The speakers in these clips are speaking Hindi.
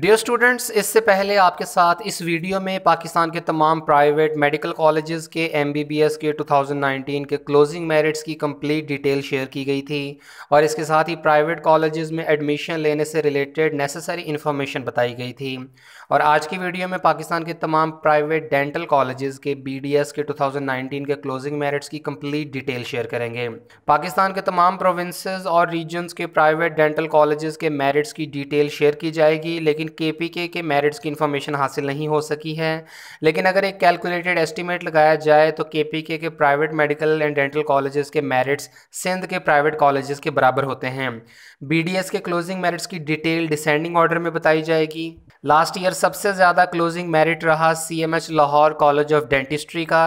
डियर स्टूडेंट्स इससे पहले आपके साथ इस वीडियो में पाकिस्तान के तमाम प्राइवेट मेडिकल कॉलेजेस के एमबीबीएस के 2019 के क्लोजिंग मेरिट्स की कंप्लीट डिटेल शेयर की गई थी और इसके साथ ही प्राइवेट कॉलेजेस में एडमिशन लेने से रिलेटेड नेसेसरी इन्फॉर्मेशन बताई गई थी और आज की वीडियो में पाकिस्तान के तमाम प्राइवेट डेंटल कॉलेजेस के बी के 2019 के क्लोजिंग मेरिट्स की कंप्लीट डिटेल शेयर करेंगे पाकिस्तान के तमाम प्रोविंसेस और रीजन्स के प्राइवेट डेंटल कॉलेजेस के मेरिट्स की डिटेल शेयर की जाएगी लेकिन लेकिन पी के के मेरिट्स की इन्फॉर्मेशन हासिल नहीं हो सकी है लेकिन अगर एक कैलकुलेटेड एस्टिमेट लगाया जाए तो के पी के के private medical and dental colleges के मेरिट्स सिंध के प्राइवेट कॉलेजेस के बराबर होते हैं बीडीएस के क्लोजिंग मेरिट्स की डिटेल डिसेंडिंग ऑर्डर में बताई जाएगी लास्ट ईयर सबसे ज़्यादा क्लोजिंग मेरिट रहा CMH Lahore college of dentistry का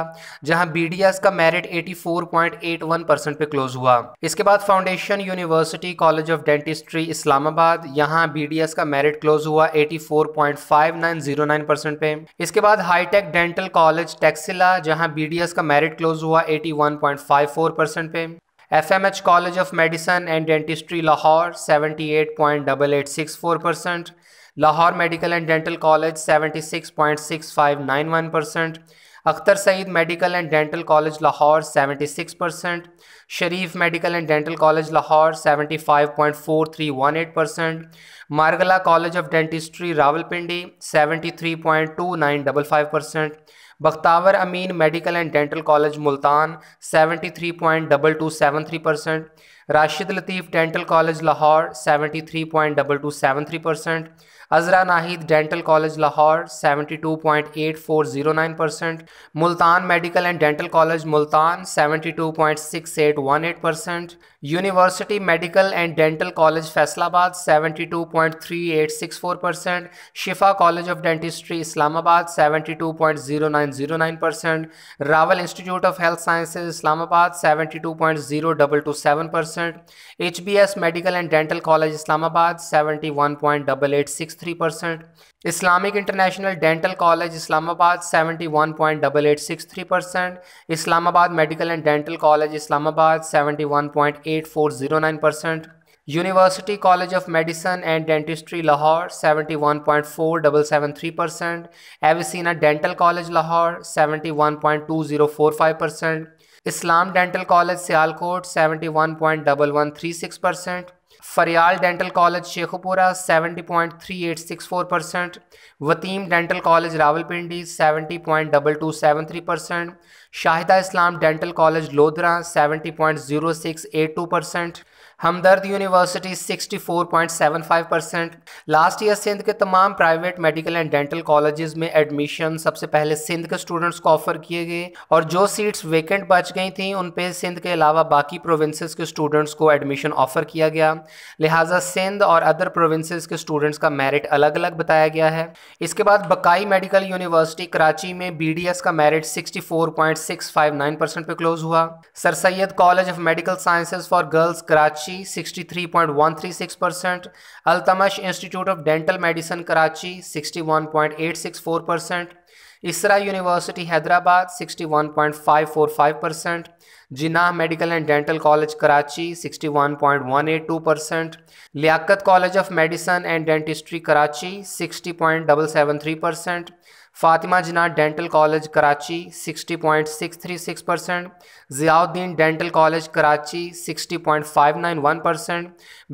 जहां बीडीएस का मेरिट 84.81 परसेंट पे क्लोज हुआ इसके बाद foundation university college of dentistry Islamabad यहां बीडीएस का मेरिट क्लोज हुआ हुआ 84.5909 परसेंट पे इसके बाद हाईटेक डेंटल कॉलेज टेक्सिला जहां बीडीएस का मेरिट क्लोज हुआ 81.54 परसेंट पे FMH college of medicine and dentistry Lahore 78.8864 percent Lahore medical and dental college 76.6591 percent Akhtar Saeed Medical and Dental College Lahore 76%, Sharif Medical and Dental College Lahore 75.4318%, Margala College of Dentistry Rawalpindi 73.2955%, Bakhtawar Amin Medical and Dental College Multan 73.2273%, Rashid Latif Dental College Lahore 73.2273%, Azra Nahid Dental College Lahore 72.8409% Multan Medical and Dental College Multan 72.6818% University Medical and Dental College Faisalabad 72.3864% Shifa College of Dentistry Islamabad 72.0909% Rawal Institute of Health Sciences Islamabad 72027 percent HBS Medical and Dental College Islamabad 71.8863 three percent. Islamic International Dental College, Islamabad, seventy percent. Islamabad Medical and Dental College, Islamabad, seventy one point eight four zero nine percent. University College of Medicine and Dentistry Lahore 71.4773%, Avicenna Dental College Lahore 71.2045%, Islam Dental College Sialkot 71.1136%, Farial dental college Sheikhupura seventy point three eight six four percent वतीम dental college Rawalpindi seventy point double two seven three percent Shahida Islam dental college Lodhra seventy point zero six eight two percent Hamdard university 64.75 percent last year Sindh के तमाम private medical and dental colleges में एडमिशन सबसे पहले सिंध के स्टूडेंट्स को ऑफर किए गए और जो सीट्स वेकेंट बच गई थी उन पे सिंध के अलावा बाकी प्रोविंसेस के स्टूडेंट्स को एडमिशन ऑफर किया गया लिहाजा सिंध और अदर प्रोविंसेस के स्टूडेंट्स का मेरिट अलग अलग बताया गया है इसके बाद बकाई मेडिकल यूनिवर्सिटी कराची में बी का मेरिट सिक्सटी पे क्लोज हुआ sir Syed college of medical sciences for girls Karachi Karachi 63.136%, Tamash Institute of Dental Medicine Karachi 61.864%, Isra University Hyderabad 61.545%, Jinnah Medical and Dental College Karachi 61.182%, Liaquat College of Medicine and Dentistry Karachi 60.773%, Fatima Jinnah dental college Karachi 60.636 percent Ziauddin dental college Karachi 60.591 percent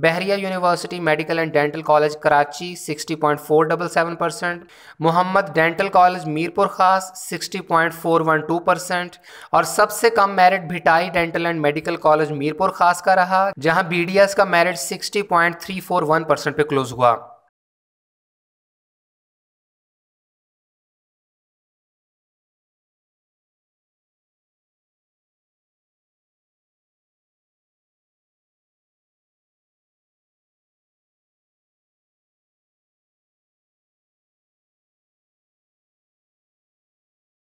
Bahria university medical and dental college Karachi 60.477 percent Mohammad dental college Mirpur Khas 60.412 percent और सबसे कम merit Bhitai dental and medical college Mirpur Khas का रहा जहां बी का मेरिट सिक्सटी परसेंट पे क्लोज हुआ